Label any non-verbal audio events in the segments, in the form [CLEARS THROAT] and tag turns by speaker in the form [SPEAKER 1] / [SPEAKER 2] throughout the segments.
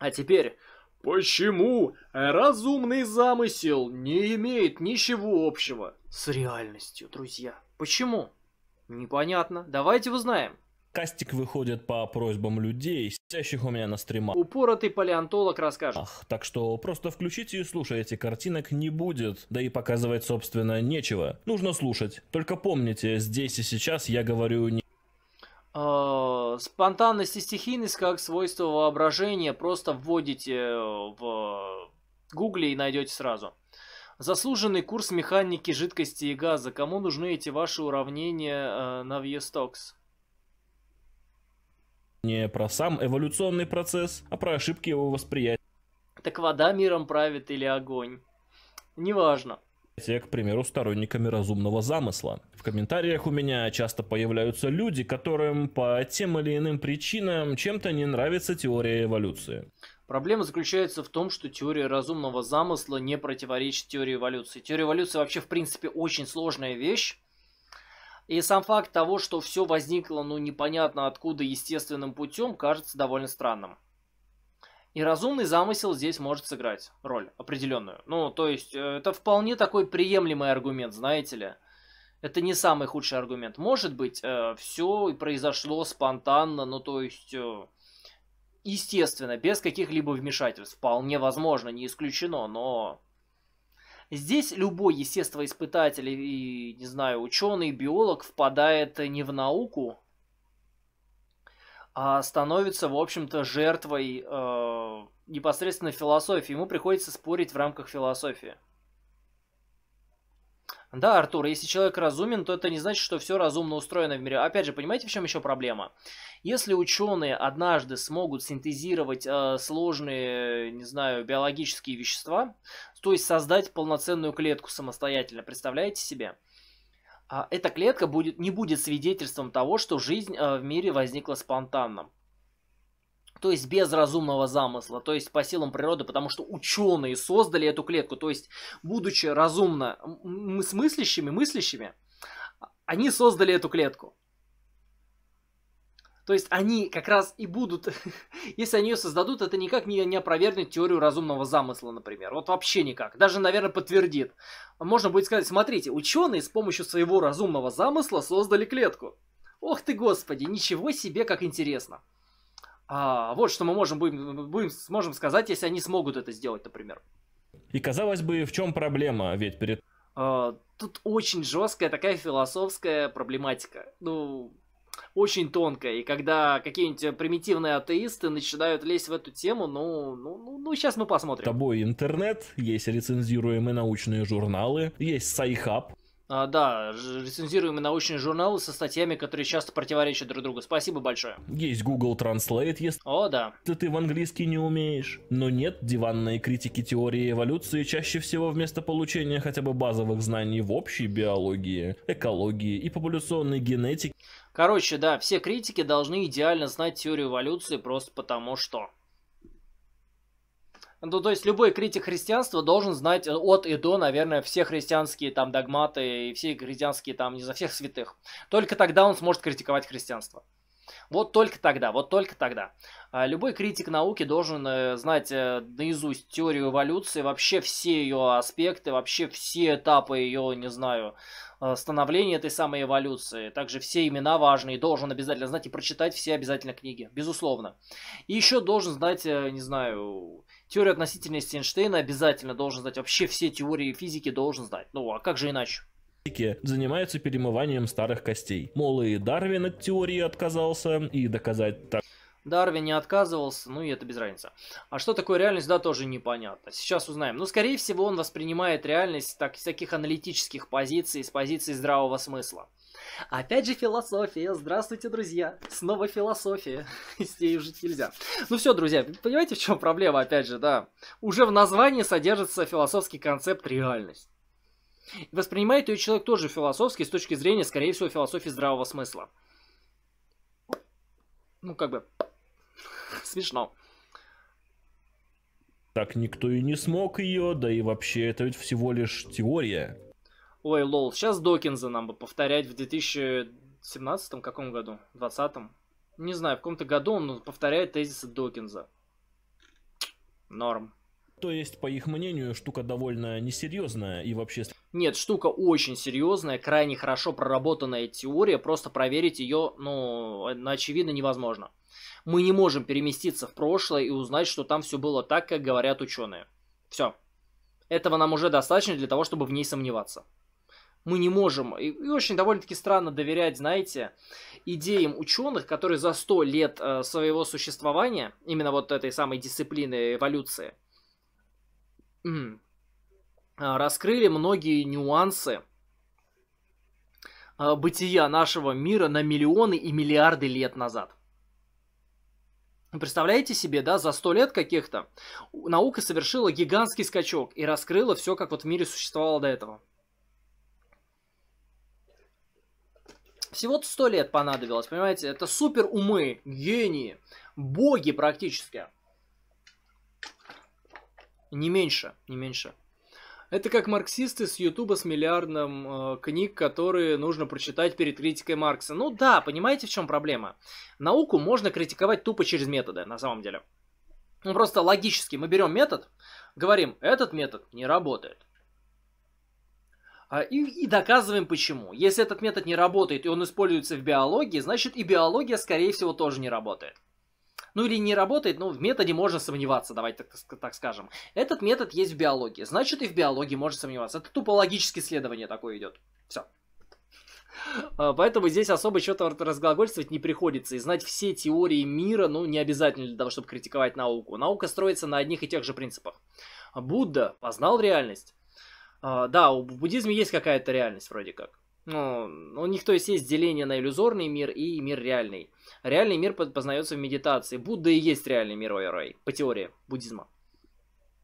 [SPEAKER 1] А теперь, почему разумный замысел не имеет ничего общего с реальностью, друзья? Почему?
[SPEAKER 2] Непонятно. Давайте узнаем. Кастик выходит по просьбам людей, сидящих у меня на стримах.
[SPEAKER 1] Упоротый палеонтолог расскажет. Ах,
[SPEAKER 2] так что просто включите и слушайте, картинок не будет, да и показывать, собственно, нечего. Нужно слушать. Только помните, здесь и сейчас я говорю не
[SPEAKER 1] Э, спонтанность и стихийность как свойство воображения просто вводите э, в гугле и найдете сразу. Заслуженный курс механики жидкости и газа. Кому нужны эти ваши уравнения э, на Viestokes?
[SPEAKER 2] Не про сам эволюционный процесс, а про ошибки его восприятия.
[SPEAKER 1] Так вода миром правит или огонь? Неважно
[SPEAKER 2] те, к примеру, сторонниками разумного замысла. В комментариях у меня часто появляются люди, которым по тем или иным причинам чем-то не нравится теория эволюции.
[SPEAKER 1] Проблема заключается в том, что теория разумного замысла не противоречит теории эволюции. Теория эволюции вообще, в принципе, очень сложная вещь. И сам факт того, что все возникло, ну, непонятно откуда, естественным путем, кажется довольно странным. И разумный замысел здесь может сыграть роль определенную. Ну, то есть, э, это вполне такой приемлемый аргумент, знаете ли. Это не самый худший аргумент. Может быть, э, все произошло спонтанно, ну, то есть, э, естественно, без каких-либо вмешательств. Вполне возможно, не исключено, но... Здесь любой естествоиспытатель и, не знаю, ученый, биолог впадает не в науку, а становится, в общем-то, жертвой э, непосредственно философии. Ему приходится спорить в рамках философии. Да, Артур, если человек разумен, то это не значит, что все разумно устроено в мире. Опять же, понимаете, в чем еще проблема? Если ученые однажды смогут синтезировать э, сложные, не знаю, биологические вещества, то есть создать полноценную клетку самостоятельно, представляете себе? А эта клетка будет, не будет свидетельством того, что жизнь э, в мире возникла спонтанно. То есть без разумного замысла, то есть по силам природы, потому что ученые создали эту клетку. То есть, будучи разумно мыслящими, мыслящими, они создали эту клетку. То есть они как раз и будут, [LAUGHS] если они ее создадут, это никак не, не опровергнет теорию разумного замысла, например. Вот вообще никак. Даже, наверное, подтвердит. Можно будет сказать, смотрите, ученые с помощью своего разумного замысла создали клетку. Ох ты, господи, ничего себе, как интересно. А, вот что мы можем, будем, будем, сможем сказать, если они смогут это сделать, например.
[SPEAKER 2] И казалось бы, в чем проблема? Ведь перед...
[SPEAKER 1] А, тут очень жесткая такая философская проблематика. Ну, очень тонкая. И когда какие-нибудь примитивные атеисты начинают лезть в эту тему, ну, ну, ну,
[SPEAKER 2] ну сейчас мы посмотрим. Тобой интернет, есть рецензируемые научные журналы, есть сайхаб.
[SPEAKER 1] А, да, рецензируемые научные журналы со статьями, которые часто противоречат друг другу. Спасибо большое.
[SPEAKER 2] Есть Google Translate, есть... О, да. Ты, ты в английский не умеешь. Но нет, диванные критики теории эволюции чаще всего вместо получения хотя бы базовых знаний в общей биологии, экологии и популяционной генетике
[SPEAKER 1] Короче, да, все критики должны идеально знать теорию эволюции просто потому что. Ну, то есть любой критик христианства должен знать от и до, наверное, все христианские там догматы и все христианские там, не за всех святых. Только тогда он сможет критиковать христианство. Вот только тогда, вот только тогда. А любой критик науки должен э, знать э, наизусть теорию эволюции, вообще все ее аспекты, вообще все этапы ее, не знаю, Э, становления этой самой эволюции. Также все имена важные, должен обязательно знать и прочитать все обязательно книги, безусловно. И еще должен знать, э, не знаю, теорию относительности Эйнштейна обязательно должен знать, вообще все теории физики должен знать. Ну, а как же иначе?
[SPEAKER 2] занимаются перемыванием старых костей. Мол, и Дарвин от теории отказался, и доказать так
[SPEAKER 1] Дарвин не отказывался, ну и это без разницы. А что такое реальность, да, тоже непонятно. Сейчас узнаем. Но, ну, скорее всего, он воспринимает реальность так, с таких аналитических позиций, с позиций здравого смысла. Опять же философия. Здравствуйте, друзья. Снова философия. [LAUGHS] С ней жить нельзя. Ну все, друзья, понимаете, в чем проблема, опять же, да? Уже в названии содержится философский концепт реальность. воспринимает ее человек тоже философский, с точки зрения, скорее всего, философии здравого смысла. Ну, как бы, смешно.
[SPEAKER 2] Так никто и не смог ее, да и вообще это ведь всего лишь теория.
[SPEAKER 1] Ой, лол, сейчас Докинза нам бы повторять в 2017 каком году? 20 -м? Не знаю, в каком-то году он повторяет тезисы Докинза. Норм.
[SPEAKER 2] То есть, по их мнению, штука довольно несерьезная и вообще...
[SPEAKER 1] Нет, штука очень серьезная, крайне хорошо проработанная теория, просто проверить ее, ну, э, очевидно, невозможно. Мы не можем переместиться в прошлое и узнать, что там все было так, как говорят ученые. Все. Этого нам уже достаточно для того, чтобы в ней сомневаться. Мы не можем, и, и очень довольно-таки странно доверять, знаете, идеям ученых, которые за сто лет э, своего существования, именно вот этой самой дисциплины эволюции, э, раскрыли многие нюансы э, бытия нашего мира на миллионы и миллиарды лет назад. Представляете себе, да, за сто лет каких-то наука совершила гигантский скачок и раскрыла все, как вот в мире существовало до этого. Всего-то 100 лет понадобилось, понимаете? Это супер умы, гении, боги практически. Не меньше, не меньше. Это как марксисты с Ютуба с миллиардом э, книг, которые нужно прочитать перед критикой Маркса. Ну да, понимаете, в чем проблема? Науку можно критиковать тупо через методы, на самом деле. Ну просто логически мы берем метод, говорим, этот метод не работает. А, и, и доказываем почему. Если этот метод не работает и он используется в биологии, значит и биология, скорее всего, тоже не работает ну или не работает, но в методе можно сомневаться, давайте так, так скажем. Этот метод есть в биологии, значит и в биологии можно сомневаться. Это тупо логическое исследование такое идет. Все. А, поэтому здесь особо что-то разглагольствовать не приходится. И знать все теории мира, ну, не обязательно для того, чтобы критиковать науку. Наука строится на одних и тех же принципах. Будда познал реальность. А, да, у буддизма есть какая-то реальность вроде как. Но ну, у них то есть есть деление на иллюзорный мир и мир реальный. Реальный мир познается в медитации. Будда и есть реальный мир, ой, ой, по теории
[SPEAKER 2] буддизма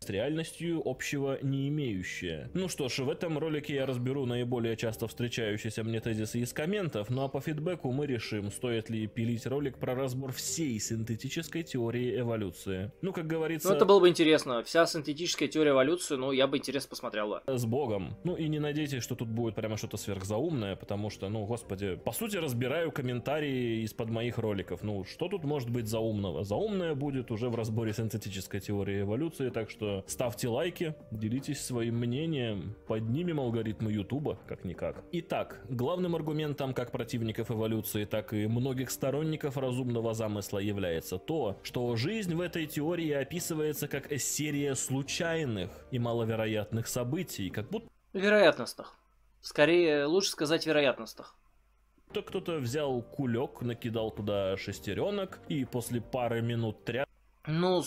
[SPEAKER 2] с реальностью общего не имеющее. Ну что ж, в этом ролике я разберу наиболее часто встречающиеся мне тезисы из комментов, ну а по фидбэку мы решим, стоит ли пилить ролик про разбор всей синтетической теории эволюции. Ну,
[SPEAKER 1] как говорится... Ну, это было бы интересно. Вся синтетическая теория эволюции, ну, я бы интерес посмотрел
[SPEAKER 2] С богом. Ну и не надейтесь, что тут будет прямо что-то сверхзаумное, потому что, ну, господи, по сути разбираю комментарии из-под моих роликов. Ну, что тут может быть заумного? Заумное будет уже в разборе синтетической теории эволюции, так что что ставьте лайки, делитесь своим мнением, поднимем алгоритмы Ютуба, как-никак. Итак, главным аргументом как противников эволюции, так и многих сторонников разумного замысла является то, что жизнь в этой теории описывается как серия случайных и маловероятных событий, как будто...
[SPEAKER 1] Вероятностных. Скорее, лучше сказать вероятностных
[SPEAKER 2] то кто-то взял кулек, накидал туда шестеренок, и после пары минут тря ну,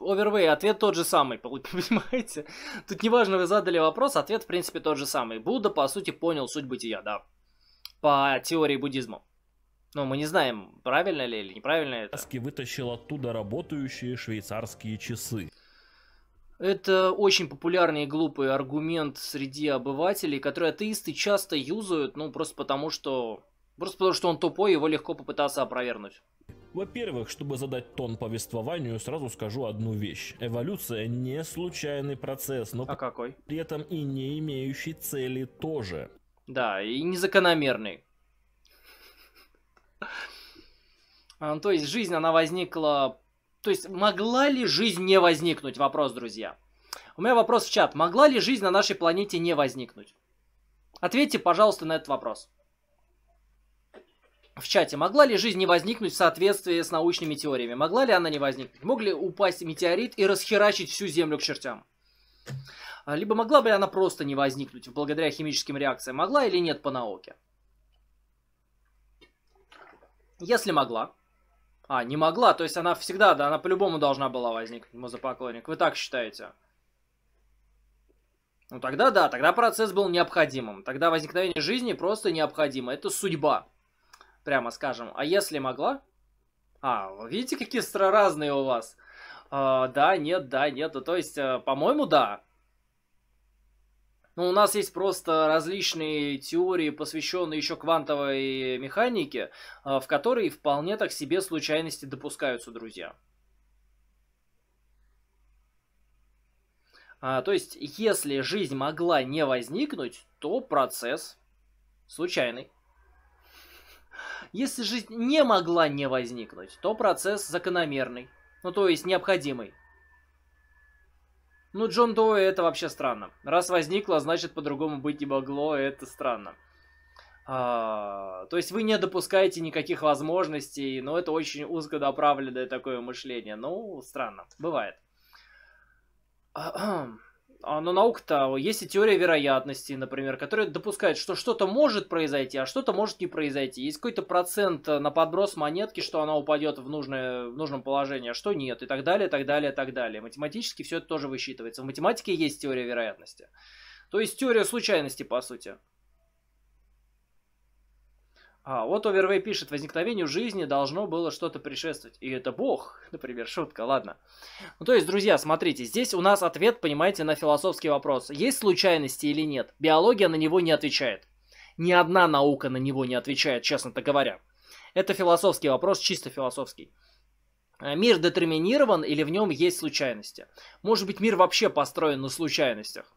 [SPEAKER 2] овервей,
[SPEAKER 1] ответ тот же самый, [LAUGHS] понимаете? Тут неважно, вы задали вопрос, ответ, в принципе, тот же самый. Будда, по сути, понял суть бытия, да, по теории буддизма.
[SPEAKER 2] Но ну, мы не знаем, правильно ли или неправильно это. Аски вытащил оттуда работающие швейцарские часы.
[SPEAKER 1] Это очень популярный и глупый аргумент среди обывателей, который атеисты часто юзают, ну, просто потому что... Просто потому что он тупой, его легко попытаться опровергнуть.
[SPEAKER 2] Во-первых, чтобы задать тон повествованию, сразу скажу одну вещь. Эволюция не случайный процесс, но а какой? при этом и не имеющий цели тоже.
[SPEAKER 1] Да, и незакономерный. А, то есть жизнь, она возникла... То есть могла ли жизнь не возникнуть? Вопрос, друзья. У меня вопрос в чат. Могла ли жизнь на нашей планете не возникнуть? Ответьте, пожалуйста, на этот вопрос в чате, могла ли жизнь не возникнуть в соответствии с научными теориями? Могла ли она не возникнуть? Мог ли упасть метеорит и расхерачить всю Землю к чертям? А, либо могла бы она просто не возникнуть благодаря химическим реакциям? Могла или нет по науке? Если могла. А, не могла, то есть она всегда, да, она по-любому должна была возникнуть, музопоклонник. Вы так считаете? Ну тогда да, тогда процесс был необходимым. Тогда возникновение жизни просто необходимо. Это судьба прямо скажем. А если могла? А, видите, какие разные у вас? А, да, нет, да, нет. То есть, э, по-моему, да. Ну, у нас есть просто различные теории, посвященные еще квантовой механике, э, в которой вполне так себе случайности допускаются, друзья. А, то есть, если жизнь могла не возникнуть, то процесс случайный. Если жизнь не могла не возникнуть, то процесс закономерный, ну то есть необходимый. Ну, Джон Доу, это вообще странно. Раз возникло, значит по-другому быть не могло, это странно. А, то есть вы не допускаете никаких возможностей, но это очень узкодоправленное такое мышление. Ну, странно, бывает. А, но наука-то а, есть и теория вероятности, например, которая допускает, что что-то может произойти, а что-то может не произойти. Есть какой-то процент э, на подброс монетки, что она упадет в, нужное, в нужном положении, а что нет, и так далее, так далее, так далее. Математически все это тоже высчитывается. В математике есть теория вероятности. То есть теория случайности, по сути. А, вот Овервей пишет, возникновению жизни должно было что-то предшествовать. И это бог, например, шутка, ладно. Ну, то есть, друзья, смотрите, здесь у нас ответ, понимаете, на философский вопрос. Есть случайности или нет? Биология на него не отвечает. Ни одна наука на него не отвечает, честно говоря. Это философский вопрос, чисто философский. А, мир детерминирован или в нем есть случайности? Может быть, мир вообще построен на случайностях?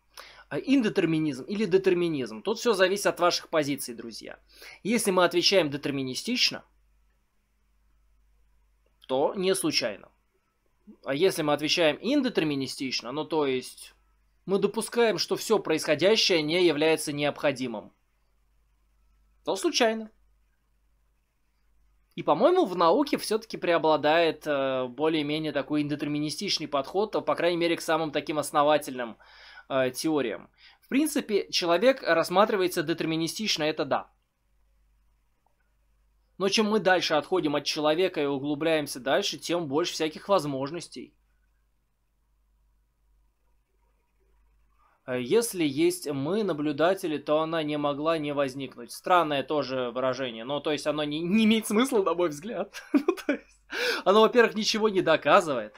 [SPEAKER 1] Э, индетерминизм или детерминизм. Тут все зависит от ваших позиций, друзья. Если мы отвечаем детерминистично, то не случайно. А если мы отвечаем индетерминистично, ну то есть мы допускаем, что все происходящее не является необходимым, то случайно. И, по-моему, в науке все-таки преобладает э, более-менее такой индетерминистичный подход, по крайней мере, к самым таким основательным э, теориям. В принципе, человек рассматривается детерминистично, это да. Но чем мы дальше отходим от человека и углубляемся дальше, тем больше всяких возможностей. Э, если есть мы, наблюдатели, то она не могла не возникнуть. Странное тоже выражение, но то есть оно не, не имеет смысла, на мой взгляд. [LAUGHS] Ну, оно, во-первых, ничего не доказывает.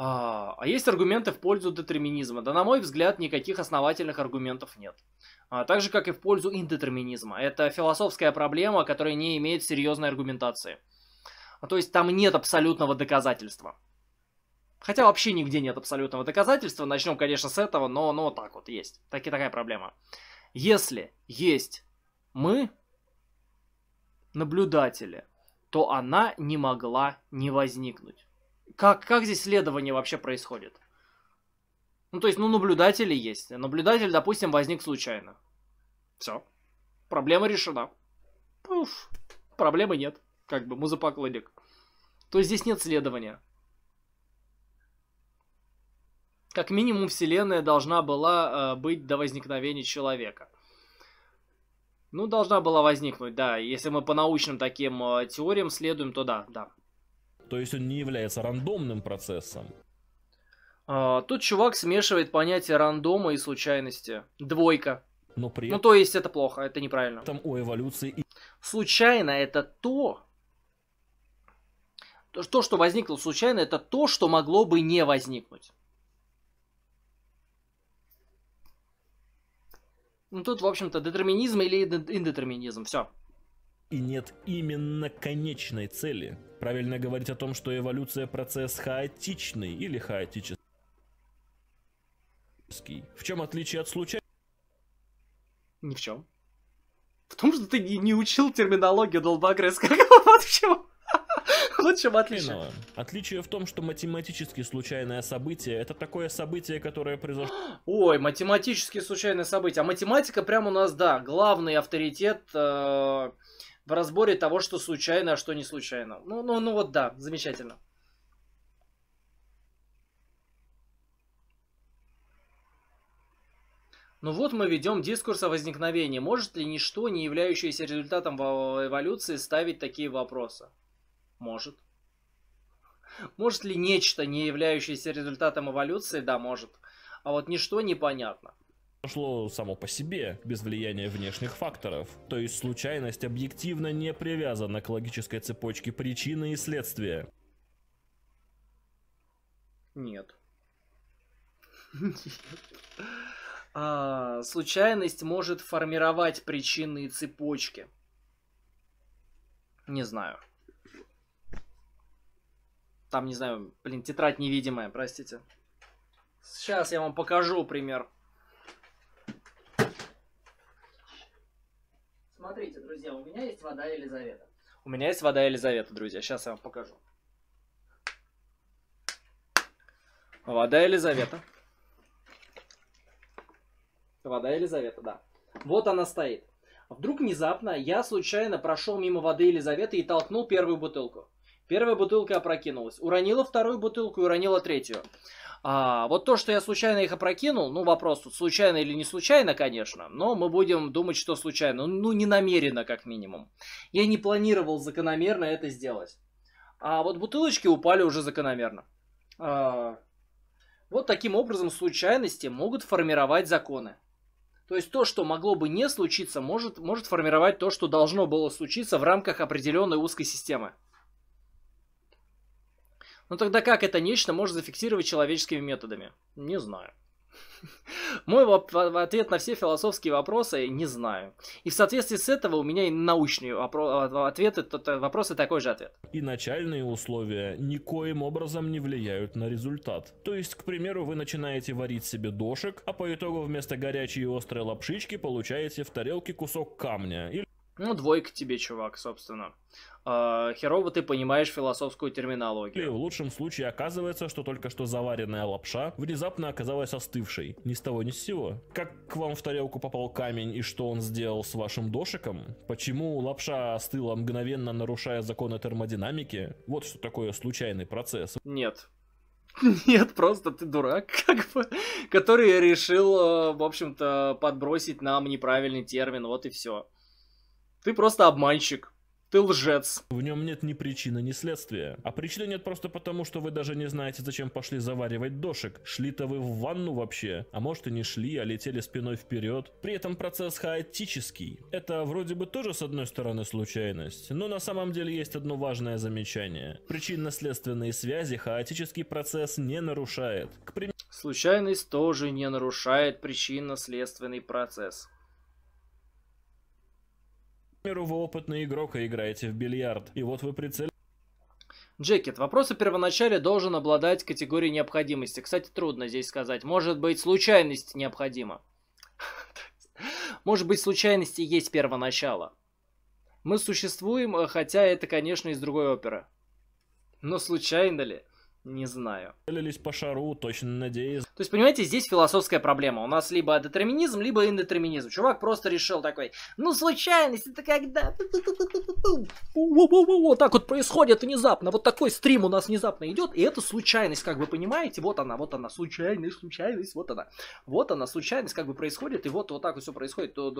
[SPEAKER 1] А, а, есть аргументы в пользу детерминизма? Да, на мой взгляд, никаких основательных аргументов нет. А, так же, как и в пользу индетерминизма. Это философская проблема, которая не имеет серьезной аргументации. А, то есть там нет абсолютного доказательства. Хотя вообще нигде нет абсолютного доказательства. Начнем, конечно, с этого, но, но так вот есть. Так и такая проблема. Если есть мы, наблюдатели, то она не могла не возникнуть. Как, как здесь следование вообще происходит? Ну, то есть, ну, наблюдатели есть. Наблюдатель, допустим, возник случайно. Все. Проблема решена. Пуф. Проблемы нет. Как бы, музыпаклодик. То есть здесь нет следования. Как минимум, Вселенная должна была э, быть до возникновения человека. Ну, должна была возникнуть, да. Если мы по научным таким э, теориям следуем, то да, да.
[SPEAKER 2] То есть он не является рандомным процессом.
[SPEAKER 1] А, тут чувак смешивает понятие рандома и случайности. Двойка. Но при... Ну то есть это плохо, это неправильно. Там у эволюции... И... Случайно это то... То, что возникло случайно, это то, что могло бы не возникнуть. Ну тут, в общем-то, детерминизм или индетерминизм. Все
[SPEAKER 2] и нет именно конечной цели. Правильно говорить о том, что эволюция – процесс хаотичный или хаотический. В чем отличие от случая? Ни в чем. В том, что ты не, не учил терминологию долбогресс. [LAUGHS] Вот в чем. [LAUGHS] Вот в чем отличие. Отличие в том, что математически случайное событие это такое событие, которое произошло. Ой, математически случайное
[SPEAKER 1] событие. А математика прямо у нас, да, главный авторитет. Э в разборе того, что случайно, а что не случайно. Ну, ну, ну вот да, замечательно. Ну вот мы ведем дискурс о возникновении. Может ли ничто, не являющееся результатом эволюции, ставить такие вопросы? Может. Может ли нечто, не являющееся результатом эволюции? Да, может. А вот ничто непонятно
[SPEAKER 2] шло само по себе, без влияния внешних факторов. То есть случайность объективно не привязана к логической цепочке причины и следствия.
[SPEAKER 1] Нет. а, случайность может формировать причины и цепочки. Не знаю. Там, не знаю, блин, тетрадь невидимая, простите. Сейчас я вам покажу пример. Смотрите, друзья, у меня есть вода Елизавета. У меня есть вода Елизавета, друзья. Сейчас я вам покажу. Вода Елизавета. Вода Елизавета, да. Вот она стоит. Вдруг внезапно я случайно прошел мимо воды Елизаветы и толкнул первую бутылку. Первая бутылка опрокинулась. Уронила вторую бутылку и уронила третью. А, вот то, что я случайно их опрокинул, ну вопрос тут случайно или не случайно, конечно, но мы будем думать, что случайно. Ну не намеренно, как минимум. Я не планировал закономерно это сделать. А вот бутылочки упали уже закономерно. А, вот таким образом случайности могут формировать законы. То есть то, что могло бы не случиться, может, может формировать то, что должно было случиться в рамках определенной узкой системы. Но ну, тогда как это нечто может зафиксировать человеческими методами? Не знаю. [LAUGHS] Мой ответ на все философские вопросы – не знаю. И в соответствии с этого у меня и научные а, ответы, вопросы такой же ответ.
[SPEAKER 2] И начальные условия никоим образом не влияют на результат. То есть, к примеру, вы начинаете варить себе дошек, а по итогу вместо горячей и острой лапшички получаете в тарелке кусок камня. Ну, двойка тебе, чувак, собственно. А, херово ты понимаешь философскую терминологию. Или в лучшем случае оказывается, что только что заваренная лапша внезапно оказалась остывшей. Ни с того ни с сего. Как к вам в тарелку попал камень и что он сделал с вашим дошиком? Почему лапша остыла мгновенно, нарушая законы термодинамики? Вот что такое случайный процесс. Нет, [LAUGHS] нет, просто ты дурак, [LAUGHS] как бы, который решил, э, в общем-то,
[SPEAKER 1] подбросить нам неправильный термин, вот и все. Ты просто обманщик,
[SPEAKER 2] ты лжец. В нем нет ни причины, ни следствия. А причины нет просто потому, что вы даже не знаете, зачем пошли заваривать дошек. Шли-то вы в ванну вообще. А может и не шли, а летели спиной вперед. При этом процесс хаотический. Это вроде бы тоже с одной стороны случайность, но на самом деле есть одно важное замечание. Причинно-следственные связи хаотический процесс не нарушает.
[SPEAKER 1] К примеру... Случайность тоже не нарушает причинно-следственный
[SPEAKER 2] процесс примеру, вы опытный игрок и играете в бильярд, и вот вы прицелились. Джекет. Вопрос о первоначале должен обладать
[SPEAKER 1] категорией необходимости. Кстати, трудно здесь сказать. Может быть, случайность необходима. [LAUGHS] Может быть, случайности есть первоначало. Мы существуем, э, хотя это, конечно, из другой оперы. Но случайно ли? Не знаю. Целились по шару, точно надеюсь. То есть, понимаете, здесь философская проблема. У нас либо детерминизм, либо индетерминизм. Чувак просто решил такой, ну, случайность, это когда... Вот так вот происходит внезапно. Вот такой стрим у нас внезапно идет, и это случайность, как вы понимаете. Вот она, вот она, случайность, случайность, вот она. Вот она, случайность, как бы происходит, и вот вот так вот все происходит. То,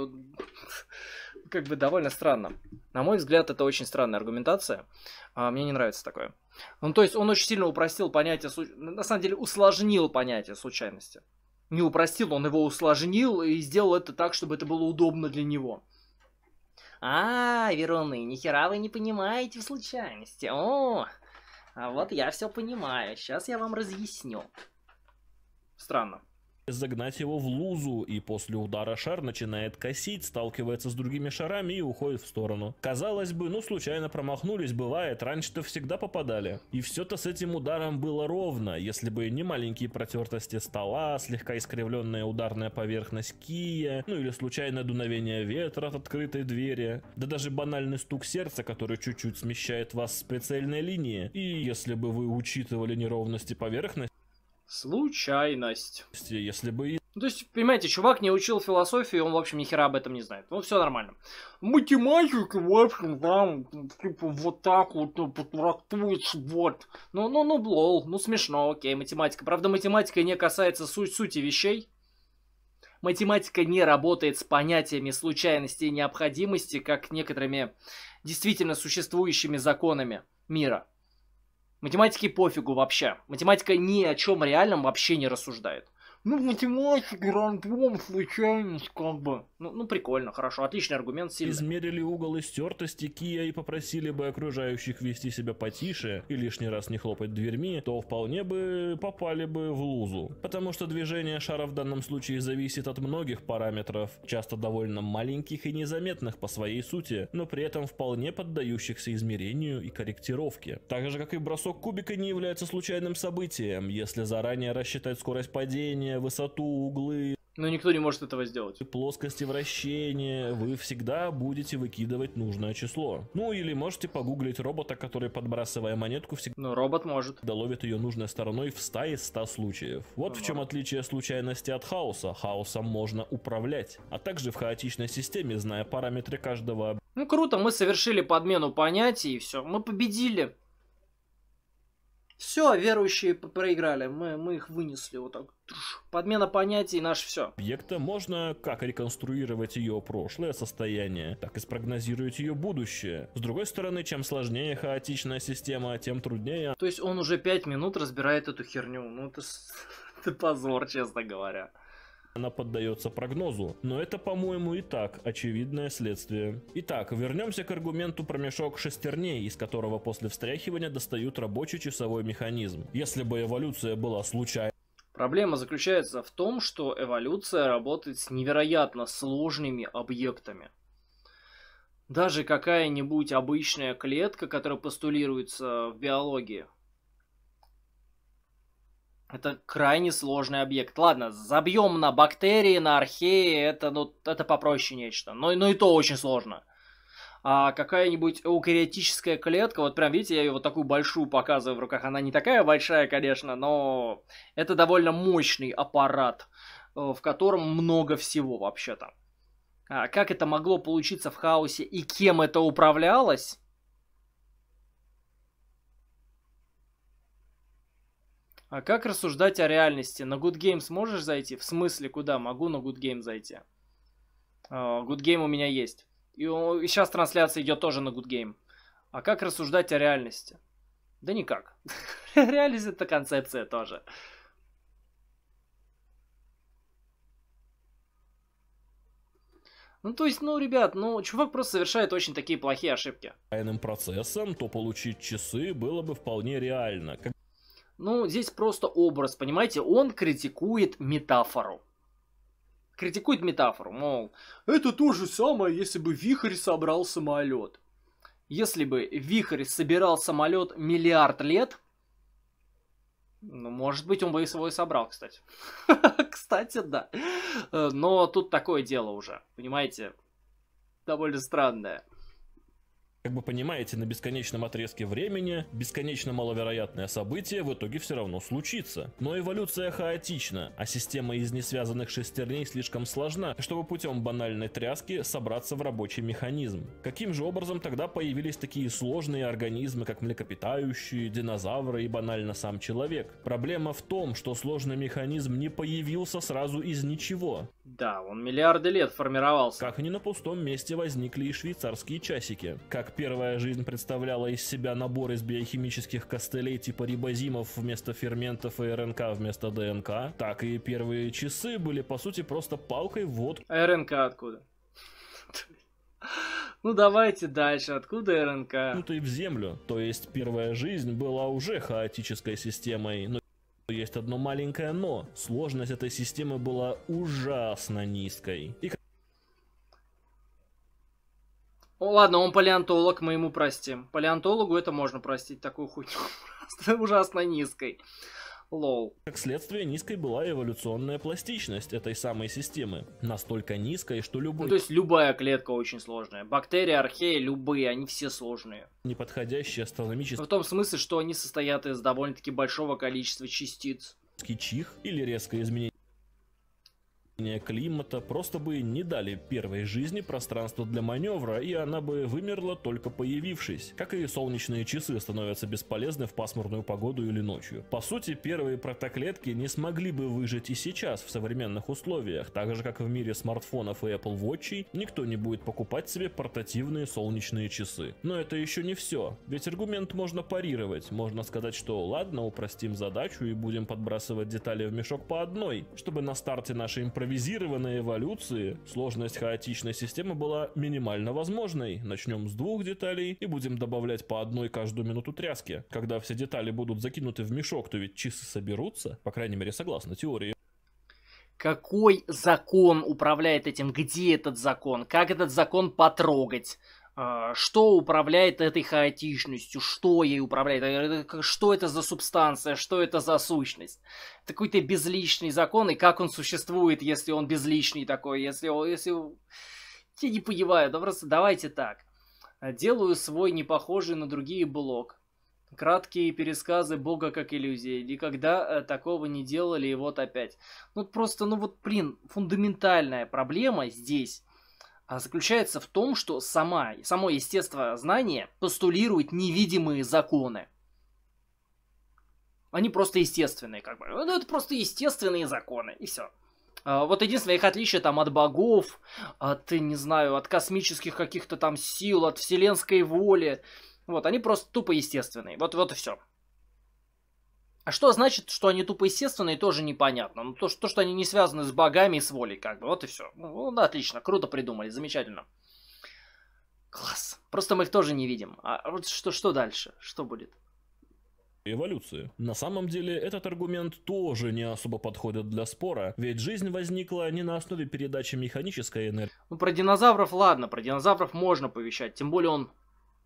[SPEAKER 1] Как бы довольно странно. На мой взгляд, это очень странная аргументация. А, мне не нравится такое. Ну, то есть он очень сильно упростил понятие, на самом деле усложнил понятие случайности. Не упростил, он его усложнил и сделал это так, чтобы это было удобно для него. А, Вероны, нихера вы не понимаете в случайности. О, а вот я все понимаю. Сейчас я вам разъясню.
[SPEAKER 2] Странно загнать его в лузу, и после удара шар начинает косить, сталкивается с другими шарами и уходит в сторону. Казалось бы, ну случайно промахнулись, бывает, раньше-то всегда попадали. И все-то с этим ударом было ровно, если бы не маленькие протертости стола, слегка искривленная ударная поверхность кия, ну или случайное дуновение ветра от открытой двери, да даже банальный стук сердца, который чуть-чуть смещает вас с прицельной линии. И если бы вы учитывали неровности поверхности,
[SPEAKER 1] Случайность. Если бы... Ну, то есть, понимаете, чувак не учил философию, он, в общем, ни хера об этом не знает. Ну, все нормально. Математика, в общем, там, типа, вот так вот, ну, потрактуется, вот. Ну, ну, ну, лол, ну, смешно, окей, математика. Правда, математика не касается суть, сути вещей. Математика не работает с понятиями случайности и необходимости, как некоторыми действительно существующими законами мира. Математике пофигу вообще. Математика ни о чем реальном вообще не рассуждает ну, математика, рандом, случайность, как бы. Ну, ну, прикольно, хорошо, отличный аргумент сильный.
[SPEAKER 2] Измерили угол истертости Кия и попросили бы окружающих вести себя потише и лишний раз не хлопать дверьми, то вполне бы попали бы в лузу. Потому что движение шара в данном случае зависит от многих параметров, часто довольно маленьких и незаметных по своей сути, но при этом вполне поддающихся измерению и корректировке. Так же, как и бросок кубика не является случайным событием, если заранее рассчитать скорость падения, движение, высоту, углы. Но никто не может этого сделать. Плоскости вращения вы всегда будете выкидывать нужное число. Ну или можете погуглить робота, который, подбрасывая монетку, всегда... Ну, робот может. Доловит ее нужной стороной в 100 из 100 случаев. Вот ну, в чем отличие случайности от хаоса. Хаосом можно управлять. А также в хаотичной системе, зная параметры каждого...
[SPEAKER 1] Ну круто, мы совершили подмену понятий и все. Мы победили. Все, верующие проиграли, мы, мы их вынесли вот так.
[SPEAKER 2] Подмена понятий, наш все. Объекта можно как реконструировать ее прошлое состояние, так и спрогнозировать ее будущее. С другой стороны, чем сложнее хаотичная система, тем труднее. То есть он уже пять минут разбирает эту
[SPEAKER 1] херню. Ну это, [LAUGHS]
[SPEAKER 2] это позор, честно говоря она поддается прогнозу, но это, по-моему, и так очевидное следствие. Итак, вернемся к аргументу про мешок шестерней, из которого после встряхивания достают рабочий часовой механизм. Если бы эволюция была случайной,
[SPEAKER 1] Проблема заключается в том, что эволюция работает с невероятно сложными объектами. Даже какая-нибудь обычная клетка, которая постулируется в биологии, это крайне сложный объект. Ладно, забьем на бактерии, на археи, это, ну, это попроще нечто. Но, но и то очень сложно. А какая-нибудь эукариотическая клетка, вот прям, видите, я ее вот такую большую показываю в руках. Она не такая большая, конечно, но это довольно мощный аппарат, э, в котором много всего вообще-то. А как это могло получиться в хаосе и кем это управлялось? А как рассуждать о реальности? На Good Game сможешь зайти? В смысле, куда? Могу на Good Game зайти. А, Good Game у меня есть. И, сейчас трансляция идет тоже на Good Game. А как рассуждать о реальности? Да никак. [LAUGHS] Реальность это концепция тоже. Ну, то есть, ну, ребят, ну, чувак просто совершает очень такие плохие ошибки.
[SPEAKER 2] процессом, то получить часы было бы вполне реально. Как... Ну, здесь просто образ, понимаете? Он критикует метафору. Критикует
[SPEAKER 1] метафору, мол, это то же самое, если бы вихрь собрал самолет. Если бы вихрь собирал самолет миллиард лет, ну, может быть, он бы и свой собрал, кстати. [LAUGHS] Кстати, да. Э, но тут такое дело уже, понимаете? Довольно странное
[SPEAKER 2] как бы понимаете, на бесконечном отрезке времени бесконечно маловероятное событие в итоге все равно случится. Но эволюция хаотична, а система из несвязанных шестерней слишком сложна, чтобы путем банальной тряски собраться в рабочий механизм. Каким же образом тогда появились такие сложные организмы, как млекопитающие, динозавры и банально сам человек? Проблема в том, что сложный механизм не появился сразу из ничего. Да, он миллиарды лет формировался. Как и не на пустом месте возникли и швейцарские часики. Как первая жизнь представляла из себя набор из биохимических костылей типа рибозимов вместо ферментов и РНК вместо ДНК, так и первые часы были по сути просто палкой вот.
[SPEAKER 1] А РНК откуда? [LAUGHS] Ну давайте дальше, откуда РНК?
[SPEAKER 2] Ну ты в землю, то есть первая жизнь была уже хаотической системой, но есть одно маленькое но. Сложность этой системы была ужасно низкой. И...
[SPEAKER 1] О, ладно, он палеонтолог, мы ему простим. Палеонтологу это можно простить, такую хуйню. [LAUGHS] ужасно низкой.
[SPEAKER 2] Лол. Как следствие, низкой была эволюционная пластичность этой самой системы. Настолько низкой, что любой... Ну, то есть
[SPEAKER 1] любая клетка очень сложная. Бактерии, археи, любые, они все сложные.
[SPEAKER 2] Неподходящие астрономические... В том
[SPEAKER 1] смысле, что они состоят из довольно-таки большого количества
[SPEAKER 2] частиц. ...чих или резкое изменение климата просто бы не дали первой жизни пространство для маневра, и она бы вымерла только появившись. Как и солнечные часы становятся бесполезны в пасмурную погоду или ночью. По сути, первые протоклетки не смогли бы выжить и сейчас в современных условиях, так же как в мире смартфонов и Apple Watch, никто не будет покупать себе портативные солнечные часы. Но это еще не все, ведь аргумент можно парировать, можно сказать, что ладно, упростим задачу и будем подбрасывать детали в мешок по одной, чтобы на старте нашей импровизации импровизированной эволюции сложность хаотичной системы была минимально возможной. Начнем с двух деталей и будем добавлять по одной каждую минуту тряски. Когда все детали будут закинуты в мешок, то ведь часы соберутся, по крайней мере, согласно теории какой закон управляет
[SPEAKER 1] этим, где этот закон, как этот закон потрогать. А, что управляет этой хаотичностью, что ей управляет, э, э, что это за субстанция, что это за сущность. Это какой-то безличный закон, и как он существует, если он безличный такой, если он... Если... Я не понимаю, да просто давайте так. Делаю свой непохожий на другие блок. Краткие пересказы Бога как иллюзии. Никогда э, такого не делали, и вот опять. Ну просто, ну вот, блин, фундаментальная проблема здесь а, заключается в том, что сама, само естество знания постулирует невидимые законы. Они просто естественные, как бы. Ну, это просто естественные законы, и все. А, вот единственное их отличие там от богов, от, а, не знаю, от космических каких-то там сил, от вселенской воли. Вот, они просто тупо естественные. Вот, вот и все. А что значит, что они тупо естественные, тоже непонятно. Ну, то, что, то, что они не связаны с богами и с волей, как бы, вот и все. Ну, ну, да, отлично, круто придумали, замечательно. Класс. Просто мы их тоже не видим. А вот что, что дальше? Что будет?
[SPEAKER 2] эволюции. На самом деле, этот аргумент тоже не особо подходит для спора, ведь жизнь возникла не на основе передачи механической энергии. Ну, про динозавров
[SPEAKER 1] ладно, про динозавров можно повещать, тем более он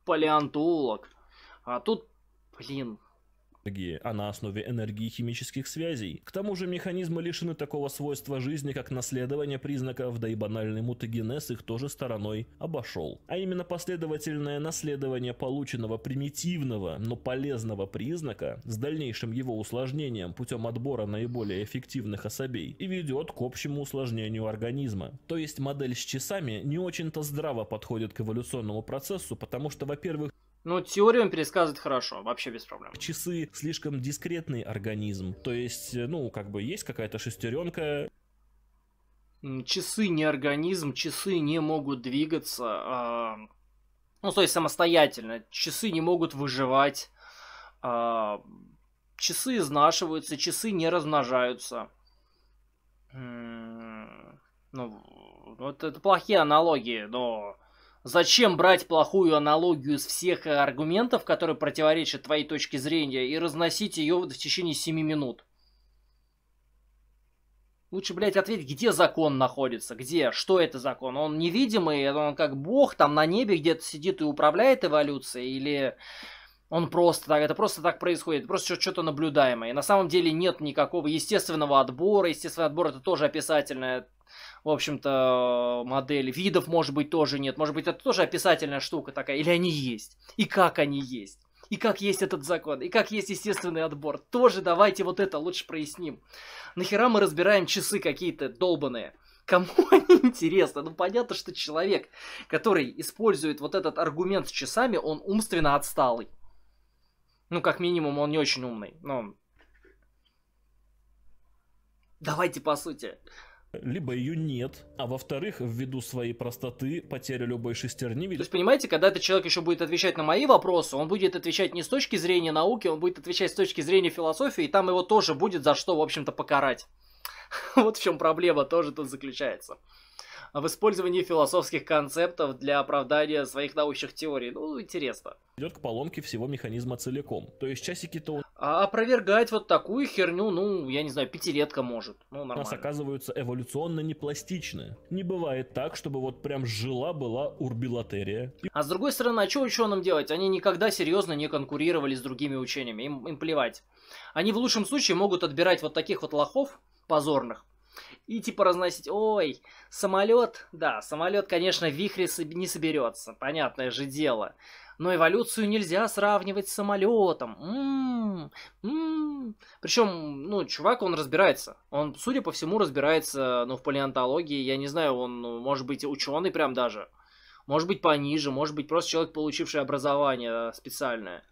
[SPEAKER 2] палеонтолог. А тут, блин, энергии, а на основе энергии химических связей. К тому же механизмы лишены такого свойства жизни, как наследование признаков, да и банальный мутагенез их тоже стороной обошел. А именно последовательное наследование полученного примитивного, но полезного признака с дальнейшим его усложнением путем отбора наиболее эффективных особей и ведет к общему усложнению организма. То есть модель с часами не очень-то здраво подходит к эволюционному процессу, потому что, во-первых,
[SPEAKER 1] ну, теорию он пересказывает хорошо, вообще без проблем.
[SPEAKER 2] Часы слишком дискретный организм. То есть, э, ну, как бы есть какая-то шестеренка. Часы не
[SPEAKER 1] организм, часы не могут двигаться. А... Ну, то есть самостоятельно. Часы не могут выживать. А... Часы изнашиваются, часы не размножаются. Ну, вот это плохие аналогии, но Зачем брать плохую аналогию из всех аргументов, которые противоречат твоей точке зрения, и разносить ее в течение 7 минут? Лучше, блядь, ответь, где закон находится, где, что это закон. Он невидимый, он как бог там на небе где-то сидит и управляет эволюцией, или он просто так, это просто так происходит, просто что-то наблюдаемое. на самом деле нет никакого естественного отбора, естественный отбор это тоже описательное в общем-то, модель. Видов, может быть, тоже нет. Может быть, это тоже описательная штука такая. Или они есть. И как они есть. И как есть этот закон. И как есть естественный отбор. Тоже давайте вот это лучше проясним. Нахера мы разбираем часы какие-то долбанные? Кому [LAUGHS] они интересны? Ну, понятно, что человек, который использует вот этот аргумент с часами, он умственно отсталый. Ну, как минимум, он не очень умный. Но... Ну. Давайте по сути
[SPEAKER 2] либо ее нет, а во-вторых, ввиду своей простоты, потеря любой шестерни... То есть,
[SPEAKER 1] понимаете, когда этот человек еще будет отвечать на мои вопросы, он будет отвечать не с точки зрения науки, он будет отвечать с точки зрения философии, и там его тоже будет за что, в общем-то, покарать. [LAUGHS] Вот в чем проблема тоже тут заключается в использовании философских концептов для оправдания своих научных теорий. Ну, интересно.
[SPEAKER 2] Идет к поломке всего механизма целиком. То есть часики-то... А опровергать вот такую херню,
[SPEAKER 1] ну, я не знаю, пятилетка может. Ну, нормально. У нас
[SPEAKER 2] оказываются эволюционно непластичные. Не бывает так, чтобы вот прям жила-была урбилатерия.
[SPEAKER 1] А с другой стороны, а что ученым делать? Они никогда серьезно не конкурировали с другими учениями. Им, им плевать. Они в лучшем случае могут отбирать вот таких вот лохов позорных и типа разносить. Ой, самолет, да, самолет, конечно, в вихре не соберется, понятное же дело. Но эволюцию нельзя сравнивать с самолетом. М-м, м-м. Причем, ну, чувак, он разбирается. Он, судя по всему, разбирается, ну, в палеонтологии. Я не знаю, он, ну, может быть, ученый прям даже. Может быть, пониже, может быть, просто человек, получивший образование э, специальное.